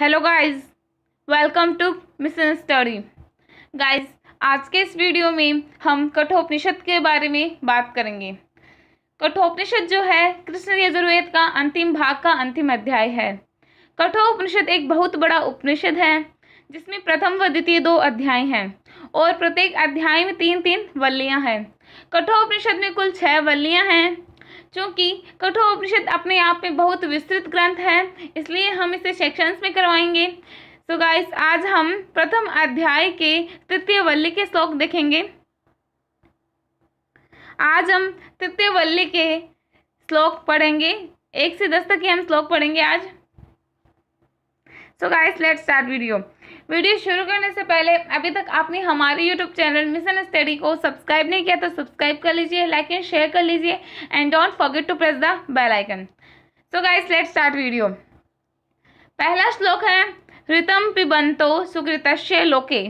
hello guys welcome to mission study guys आज के इस वीडियो में हम कठोपनिषद के बारे में बात करेंगे कठोपनिषद जो है कृष्ण यजुर्वेद का अंतिम भाग का अंतिम अध्याय है कठोपनिषद एक बहुत बड़ा उपनिषद है जिसमें प्रथम व द्वितीय दो अध्याय हैं और प्रत्येक अध्याय में तीन तीन वल्लियाँ हैं कठोपनिषद में कुल छः वल्लियाँ हैं चूँकि उपनिषद अपने आप में बहुत विस्तृत ग्रंथ है इसलिए हम इसे सेक्शंस में करवाएंगे सो so गाइस आज हम प्रथम अध्याय के तृतीय वल्ली के श्लोक देखेंगे आज हम तृतीय वल्ली के श्लोक पढ़ेंगे एक से दस तक के हम श्लोक पढ़ेंगे आज so guys let's start video video शुरू करने से पहले अभी तक आपने हमारे यूट्यूब चैनल मिशन स्टडी को सब्सक्राइब नहीं किया तो सब्सक्राइब कर लीजिए लाइक एंड शेयर कर लीजिए and don't forget to press the bell icon so guys let start video पहला श्लोक है ऋतम पिबंतो सुकृतस्य लोके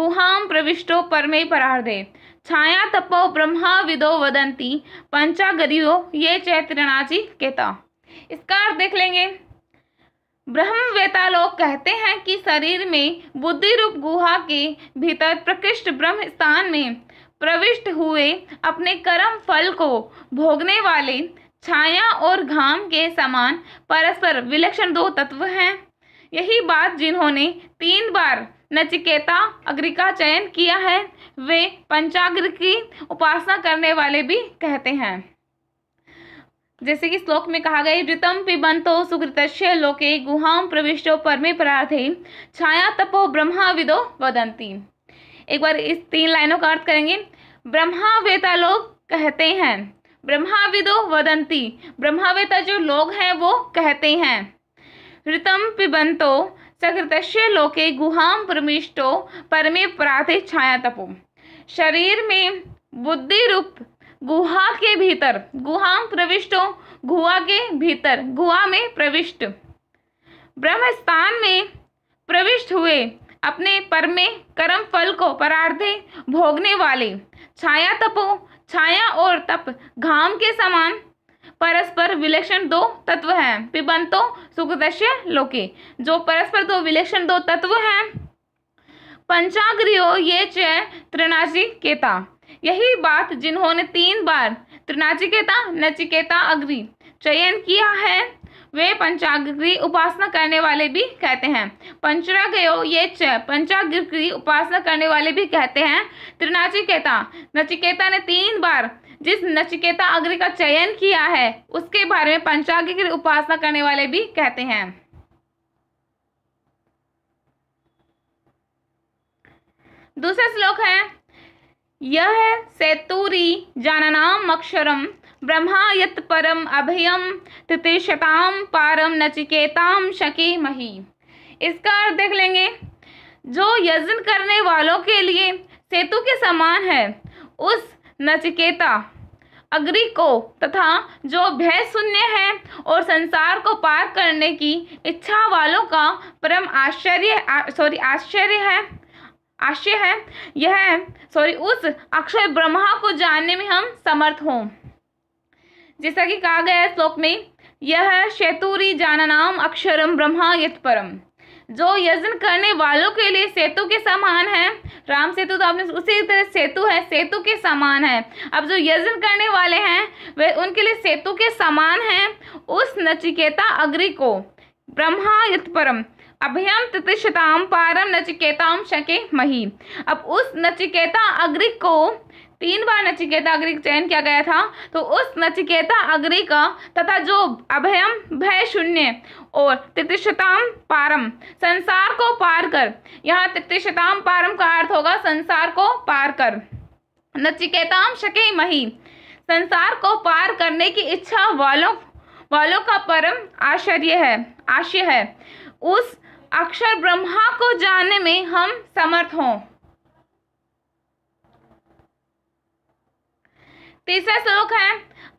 गुहाम प्रविष्टो परमे परार्धे छाया तपो ब्रह्मा विदो वदंती पंचागरियो ये चैत्रणाची केता इसका अर्थ देख लेंगे ब्रह्मवेता लोग कहते हैं कि शरीर में बुद्धि रूप गुहा के भीतर प्रकृष्ट ब्रह्म स्थान में प्रविष्ट हुए अपने कर्म फल को भोगने वाले छाया और घाम के समान परस्पर विलक्षण दो तत्व हैं यही बात जिन्होंने तीन बार नचिकेता अग्रि का चयन किया है वे पंचाग्र की उपासना करने वाले भी कहते हैं जैसे कि श्लोक में कहा गया ऋतम पिबंतो सुकृत लोके गुहाम प्रविष्टो परमे परार्थे छाया तपो विदो वदंती एक बार इस तीन लाइनों का अर्थ करेंगे वेता लोग कहते हैं ब्रह्माविदो वदंती वेता जो लोग हैं वो कहते हैं ऋतम पिबंतो सकृतस्य लोके गुहाम प्रविष्टो परमे परार्थे छाया तपो शरीर में बुद्धि रूप गुहा के भीतर गुहा प्रविष्ट गुहा के भीतर गुहा में प्रविष्ट ब्रह्मस्थान में प्रविष्ट हुए अपने पर में कर्म फल को परार्थे भोगने वाले छाया तपो छाया और तप घाम के समान परस्पर विलक्षण दो तत्व हैं पिबंतो सुखदश्य लोके जो परस्पर दो विलक्षण दो तत्व हैं पंचाग्रियो ये चय त्रिनाशी केता यही बात जिन्होंने तीन बार त्रिनाचिकेता नचिकेता अग्नि चयन किया है वे पंचाग्री उपासना करने वाले भी कहते हैं गयो ये च पंचाग्री उपासना करने वाले भी कहते हैं त्रिनाचिकेता नचिकेता ने तीन बार जिस नचिकेता अग्नि का चयन किया है उसके बारे में पंचाग्री उपासना करने वाले भी कहते हैं दूसरा श्लोक है यह सेतुरी जाननाम अक्षरम ब्रह्मा यत परम अभयम तितिशताम पारम नचिकेताम शकी मही इसका अर्थ देख लेंगे जो यजन करने वालों के लिए सेतु के समान है उस नचिकेता अग्रि को तथा जो भय शून्य है और संसार को पार करने की इच्छा वालों का परम आश्चर्य सॉरी आश्चर्य है आश्चर्य है यह सॉरी उस अक्षय ब्रह्मा को जानने में हम समर्थ हों जैसा कि कहा गया है श्लोक में यह शेतुरी जाननाम अक्षरम ब्रह्मा यत परम जो यजन करने वालों के लिए सेतु के समान है राम सेतु तो आपने उसी तरह सेतु है सेतु के समान है अब जो यजन करने वाले हैं वे उनके लिए सेतु के समान हैं उस नचिकेता अग्रि को ब्रह्मा परम अभयम तितिशताम पारम नचिकेताम शके मही अब उस नचिकेता अग्रिक को तीन बार नचिकेता अग्रिक चयन किया गया था तो उस नचिकेता अग्रिक तथा जो अभयम भय शून्य और तितिशताम पारम संसार को पार कर यहाँ तितिशताम पारम का अर्थ होगा संसार को पार कर नचिकेताम शके मही संसार को पार करने की इच्छा वालों वालों का परम आश्चर्य है आशय है उस अक्षर ब्रह्मा को जानने में हम समर्थ हों तीसरा श्लोक है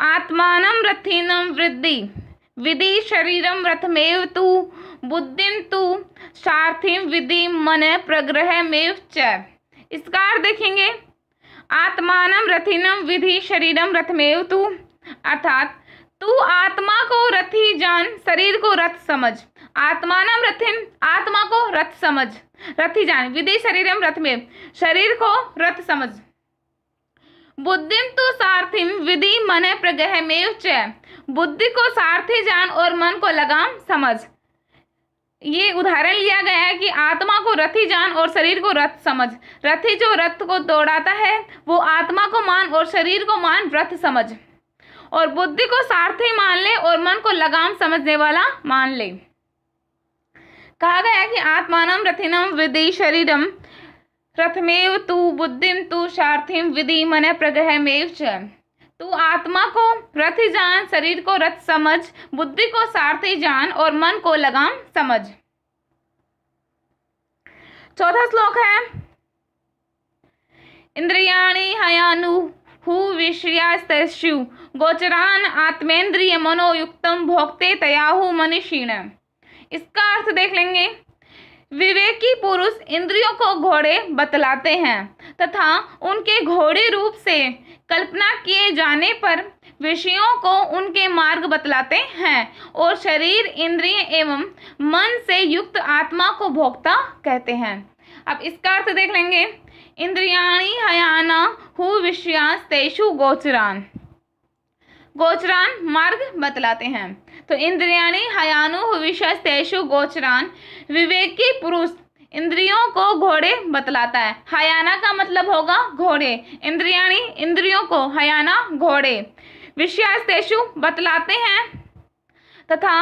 आत्मान रथिनम वृद्धि विधि शरीरम रथमेव तु बुद्धिम तु सार्थिम विधि मन प्रग्रह मेव च इसका देखेंगे आत्मान रथिनम विधि शरीरम रथमेव तु अर्थात तू आत्मा को रथी जान शरीर को रथ समझ आत्मानम रथिम आत्मा को रथ समझ रथी जान विधि शरीरम रथ में शरीर को रथ समझ बुद्धिम तो सार्थिम विधि मन प्रगह में चय बुद्धि को सारथी जान और मन को लगाम समझ ये उदाहरण लिया गया है कि आत्मा को रथी जान और शरीर को रथ समझ रथी जो रथ को दौड़ाता है वो आत्मा को मान और शरीर को मान रथ समझ और बुद्धि को सार्थी मान ले और मन को लगाम समझने वाला मान ले कहा गया कि आत्मानम रथिनम विधि शरीरम रथमेव तू बुद्धिम तू सार्थिम विधि मन मेव च तू आत्मा को रथ जान शरीर को रथ समझ बुद्धि को सारथी जान और मन को लगाम समझ चौथा श्लोक है इंद्रियाणी हयानु हु विश्रियास्तु गोचरान आत्मेंद्रिय मनोयुक्तम भोक्ते तयाहु मनीषीण इसका अर्थ देख लेंगे विवेकी पुरुष इंद्रियों को घोड़े बतलाते हैं तथा उनके घोड़े रूप से कल्पना किए जाने पर विषयों को उनके मार्ग बतलाते हैं और शरीर इंद्रिय एवं मन से युक्त आत्मा को भोक्ता कहते हैं अब इसका अर्थ देख लेंगे इंद्रियाणी हयाना हु विषयांश तेषु गोचरान गोचरान मार्ग बतलाते हैं तो इंद्रियाणी हयानु हु विषयांश तेषु गोचरान विवेकी पुरुष इंद्रियों को घोड़े बतलाता है हयाना का मतलब होगा घोड़े इंद्रियाणी इंद्रियों को हयाना घोड़े विषयांश तेषु बतलाते हैं तथा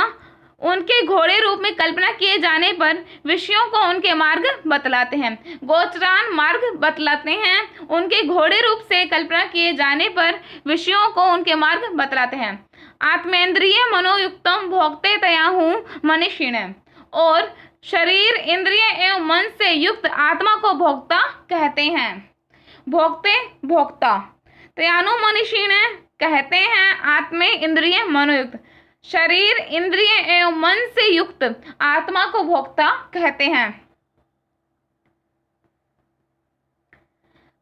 उनके घोड़े रूप में कल्पना किए जाने पर विषयों को उनके मार्ग बतलाते हैं गोचरान मार्ग बतलाते हैं उनके घोड़े रूप से कल्पना किए जाने पर विषयों को उनके मार्ग बतलाते हैं आत्मेंद्रिय मनोयुक्तम भोगते तया हूँ मनुष्यण और शरीर इंद्रिय एवं मन से युक्त आत्मा को भोक्ता कहते हैं भोगते भोक्ता तयानु मनुष्य कहते हैं आत्मे इंद्रिय मनोयुक्त शरीर इंद्रिय एवं मन से युक्त आत्मा को भोक्ता कहते हैं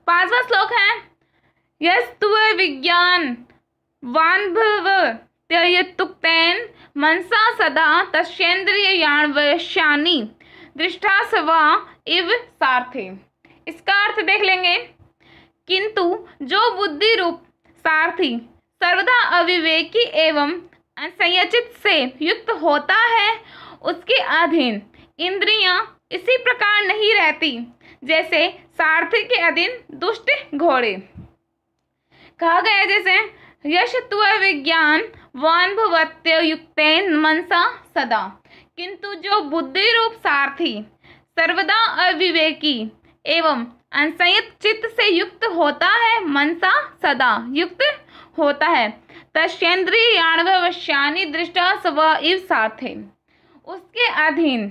पांचवा श्लोक है यस्तु विज्ञान वान्भव त्ययुक्तेन मनसा सदा तस्ेंद्रिय याणवश्यानी दृष्टा सवा इव सार्थे इसका अर्थ देख लेंगे किंतु जो बुद्धि रूप सारथी सर्वदा अविवेकी एवं संयोजित से युक्त होता है उसके अधीन इंद्रियां इसी प्रकार नहीं रहती जैसे सारथी के अधीन दुष्ट घोड़े कहा गया जैसे यश त्व विज्ञान वानुभवत्य युक्तेन मनसा सदा किंतु जो बुद्धि रूप सारथी सर्वदा अविवेकी एवं अनसंयत चित्त से युक्त होता है मनसा सदा युक्त होता है तस्ेन्द्रियाणवश्यानि दृष्टा स्व इव साथ उसके अधीन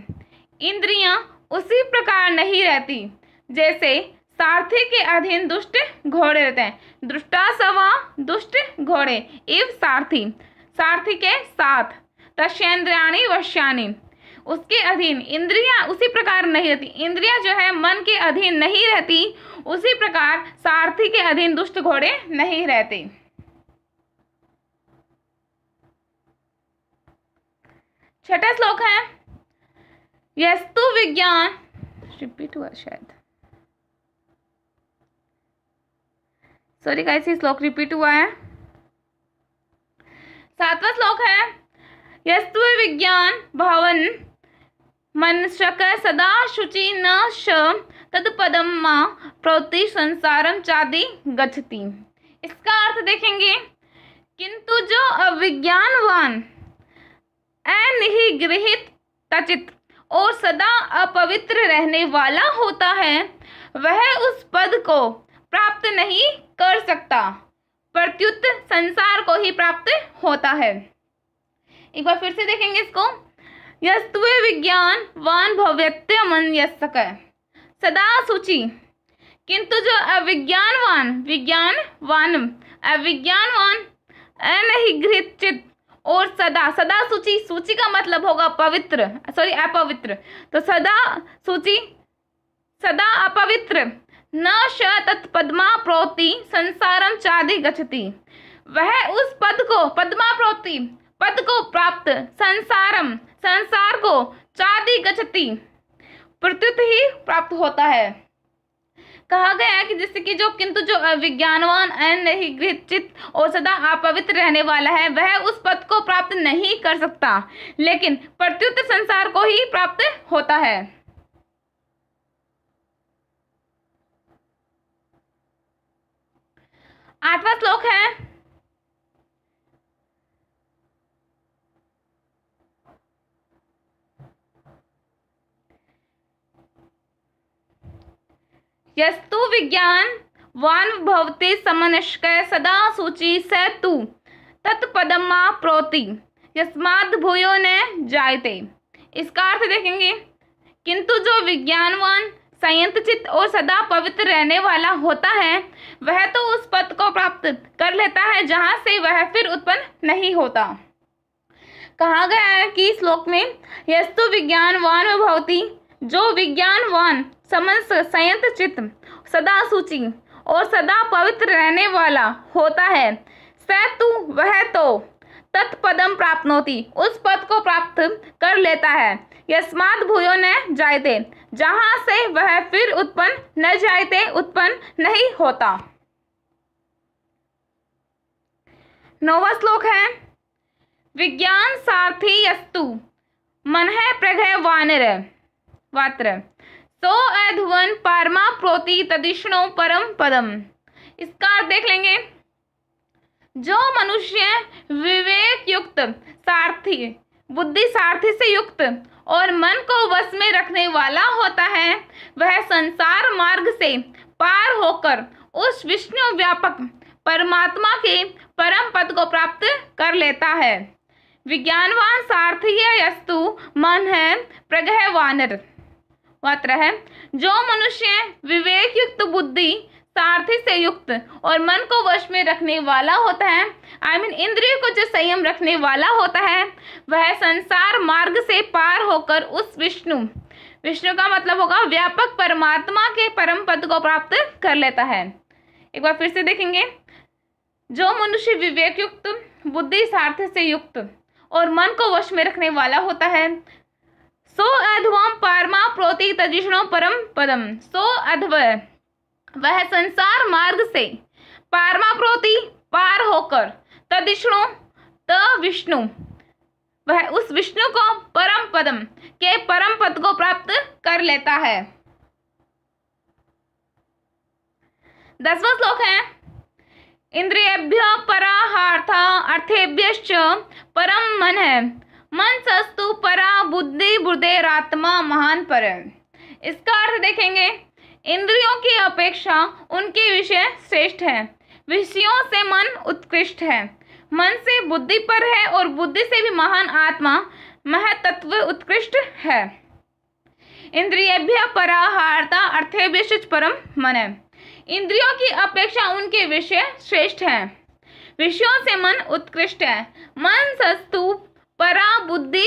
इंद्रियां उसी प्रकार नहीं रहती जैसे सारथी के अधीन दुष्ट घोड़े रहते हैं दुष्टा सवा दुष्ट घोड़े इव सारथी सारथी के साथ तस्ेन्द्रियाणी वश्यानी उसके अधीन इंद्रियां उसी प्रकार नहीं रहती इंद्रियां जो है मन के अधीन नहीं रहती उसी प्रकार सारथी के अधीन दुष्ट घोड़े नहीं रहते छठा श्लोक है यस्तु विज्ञान रिपीट हुआ शायद सॉरी गाइस ये श्लोक रिपीट हुआ है सातवां श्लोक है यस्तु विज्ञान भवन मन शक सदा शुचि न श तदपदम माँ प्रवृत्ति संसारम चादि गच्छति इसका अर्थ देखेंगे किंतु जो अविज्ञानवान अनिहि तचित और सदा अपवित्र रहने वाला होता है वह उस पद को प्राप्त नहीं कर सकता प्रत्युत संसार को ही प्राप्त होता है एक बार फिर से देखेंगे इसको यस्तु विज्ञान वान मन यस्क सदा सूची किंतु जो अविज्ञानवान विज्ञानवान अविज्ञानवान अनहिघृत चित्त और सदा सदा सूची सूची का मतलब होगा पवित्र सॉरी अपवित्र तो सदा सूची सदा अपवित्र न श तत्पद्मा प्रोति संसारम चादि गचति वह उस पद को पद्मा प्रोति पद को प्राप्त संसारम संसार को चादि गचति प्रत्युत ही प्राप्त होता है कहा गया है कि जिससे कि जो किंतु जो विज्ञानवान अनिग्रहित और सदा अपवित्र रहने वाला है वह उस पद को प्राप्त नहीं कर सकता लेकिन प्रत्युत संसार को ही प्राप्त होता है आठवां श्लोक है यस्तु विज्ञान वन भवते समनष्कय सदा सूची स तु तत्पदमा प्रोति यस्माद भूयो न जायते इसका अर्थ देखेंगे किंतु जो विज्ञानवान संयंत्रचित और सदा पवित्र रहने वाला होता है वह तो उस पद को प्राप्त कर लेता है जहाँ से वह फिर उत्पन्न नहीं होता कहा गया है कि श्लोक में यस्तु विज्ञानवान भवती जो विज्ञानवान समंस संयत चित्त सदा सूचि और सदा पवित्र रहने वाला होता है तू वह तो तत्पदम प्राप्नोति उस पद को प्राप्त कर लेता है यस्मात भूयो न जायते जहाँ से वह फिर उत्पन्न न जायते उत्पन्न नहीं होता नौवा श्लोक है विज्ञान सारथी यस्तु मन है प्रघ वानर वात्र सो अधुवन परमा प्रोति तदिष्णु परम पदम इसका अर्थ देख लेंगे जो मनुष्य विवेक युक्त सारथी बुद्धि सारथी से युक्त और मन को वश में रखने वाला होता है वह संसार मार्ग से पार होकर उस विष्णु व्यापक परमात्मा के परम पद को प्राप्त कर लेता है विज्ञानवान सार्थी यस्तु मन है प्रगह वानर मात्रा है जो मनुष्य विवेक युक्त बुद्धि सार्थी से युक्त और मन को वश में रखने वाला होता है आई I मीन mean, इंद्रिय को जो संयम रखने वाला होता है वह संसार मार्ग से पार होकर उस विष्णु विष्णु का मतलब होगा व्यापक परमात्मा के परम पद को प्राप्त कर लेता है एक बार फिर से देखेंगे जो मनुष्य विवेक युक्त बुद्धि सार्थ से युक्त और मन को वश में रखने वाला होता है सो अध्वम पारमा प्रोति तजिष्णो परम पदम सो अध्व वह संसार मार्ग से पारमा प्रोति पार होकर तदिष्णु त विष्णु वह उस विष्णु को परम पदम के परम पद को प्राप्त कर लेता है दसवां श्लोक है इंद्रियभ्य पराहार्थ अर्थेभ्य परम मन है मन स बुद्धि बुदेर आत्मा महान पर इसका अर्थ देखेंगे इंद्रियों की अपेक्षा उनके विषय श्रेष्ठ है विषयों से मन उत्कृष्ट है मन से बुद्धि पर है और बुद्धि से भी महान आत्मा महतत्व उत्कृष्ट है इंद्रियभ्य पराहारता अर्थे विशिष्ट परम मन है इंद्रियों की अपेक्षा उनके विषय श्रेष्ठ है विषयों से मन उत्कृष्ट है मन सस्तूप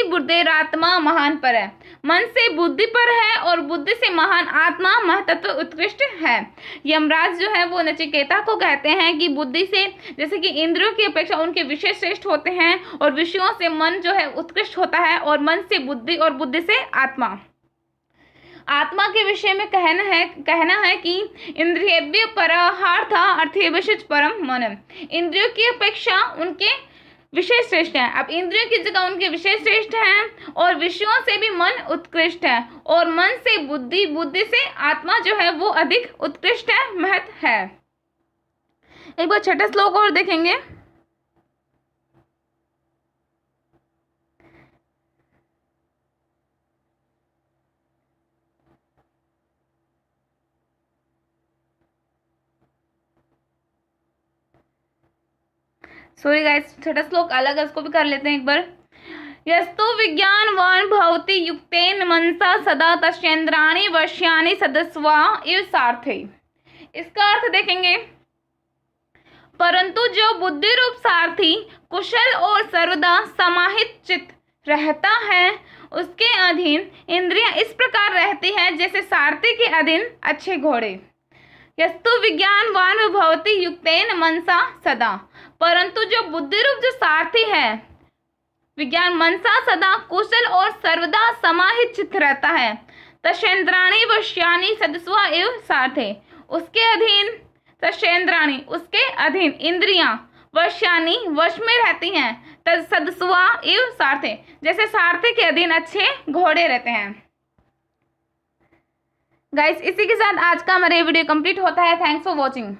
बुद्धि बुद्धेरात्मा महान पर है मन से बुद्धि पर है और बुद्धि से महान आत्मा महतत्व उत्कृष्ट है यमराज जो है वो नचिकेता को कहते हैं कि बुद्धि से जैसे कि इंद्रियों की अपेक्षा उनके विषय श्रेष्ठ होते हैं और विषयों से मन जो है उत्कृष्ट होता है और मन से बुद्धि और बुद्धि से आत्मा आत्मा के विषय में कहना है कहना है कि इंद्रिय पर हार्थ अर्थेवशित परम मन इंद्रियों की अपेक्षा उनके विषय श्रेष्ठ है अब इंद्रियों की जगह उनके विषय श्रेष्ठ है और विषयों से भी मन उत्कृष्ट है और मन से बुद्धि बुद्धि से आत्मा जो है वो अधिक उत्कृष्ट है महत्व है एक बार छठा श्लोक और देखेंगे सॉरी गाइस छठा श्लोक अलग है उसको भी कर लेते हैं एक बार यस्तु विज्ञान विज्ञानवान भवती युक्तेन मनसा सदा तस्ेंद्राणी वर्ष्याणी सदस्वा इव सार्थे इसका अर्थ देखेंगे परंतु जो बुद्धि रूप सारथी कुशल और सर्वदा समाहित चित रहता है उसके अधीन इंद्रिया इस प्रकार रहती है जैसे सारथी के अधीन अच्छे घोड़े यस्तु विज्ञान विज्ञानवान भवती युक्तेन मनसा सदा परंतु जो बुद्धि रूप जो सारथी है विज्ञान मनसा सदा कुशल और सर्वदा समाहित चित्त रहता है तशेंद्राणी वश्यानी सदस्वा एव सारथे उसके अधीन तशेंद्राणी उसके अधीन इंद्रियां वश्यानी वश में रहती हैं सदस्वा एव सारथे जैसे सारथे के अधीन अच्छे घोड़े रहते हैं गाइस इसी के साथ आज का हमारे वीडियो कंप्लीट होता है थैंक्स फॉर वॉचिंग